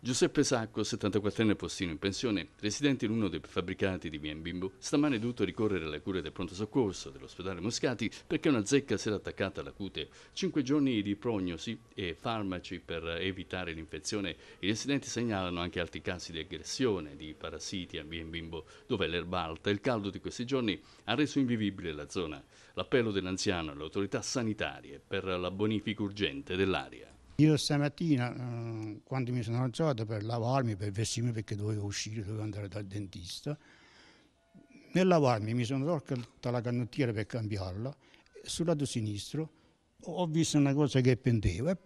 Giuseppe Sacco, 74enne postino in pensione, residente in uno dei fabbricati di via Bimbo, stamane è dovuto ricorrere alle cure del pronto soccorso dell'ospedale Moscati perché una zecca si era attaccata alla cute. Cinque giorni di prognosi e farmaci per evitare l'infezione. I residenti segnalano anche altri casi di aggressione di parassiti a via Bimbo, dove l'erba alta e il caldo di questi giorni ha reso invivibile la zona. L'appello dell'anziano alle autorità sanitarie per la bonifica urgente dell'aria. Io stamattina, mm, quando mi sono alzato per lavarmi, per vestirmi perché dovevo uscire, dovevo andare dal dentista, nel lavarmi mi sono tolto la canottiera per cambiarla, sul lato sinistro ho visto una cosa che pendeva,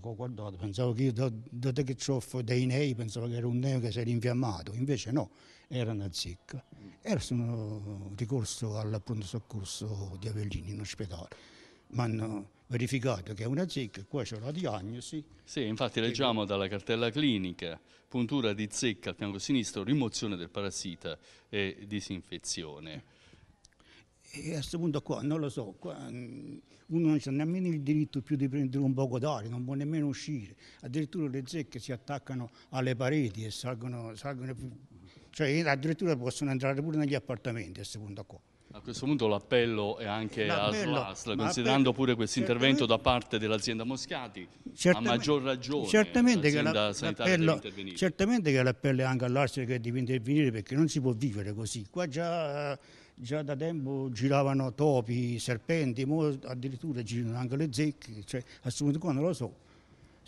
ho guardato, pensavo che io da, da che ho dei nei, pensavo che era un neo che si era infiammato, invece no, era una zecca. Era sono ricorso al pronto soccorso di Avellini in ospedale, ma hanno verificato che è una zecca, qua c'è la diagnosi. Sì, infatti leggiamo dalla cartella clinica, puntura di zecca al fianco sinistro, rimozione del parassita e disinfezione. E a questo punto qua, non lo so, qua, mm, uno non ha nemmeno il diritto più di prendere un poco d'aria, non può nemmeno uscire. Addirittura le zecche si attaccano alle pareti e salgono, salgono cioè addirittura possono entrare pure negli appartamenti a questo punto qua. A questo punto l'appello è anche l'appello, a SLASL, considerando pure questo intervento da parte dell'azienda Moscati, a maggior ragione certamente che, la, l'appello, certamente che l'appello è anche all'ASL che deve intervenire perché non si può vivere così. Qua già, già da tempo giravano topi, serpenti, addirittura girano anche le zecche, cioè, assolutamente qua non lo so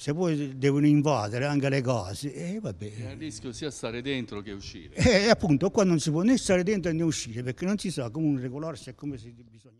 se poi devono invadere anche le cose e eh, vabbè. È il rischio sia stare dentro che uscire. E eh, appunto qua non si può né stare dentro né uscire, perché non si sa come regolarsi e come si bisogna.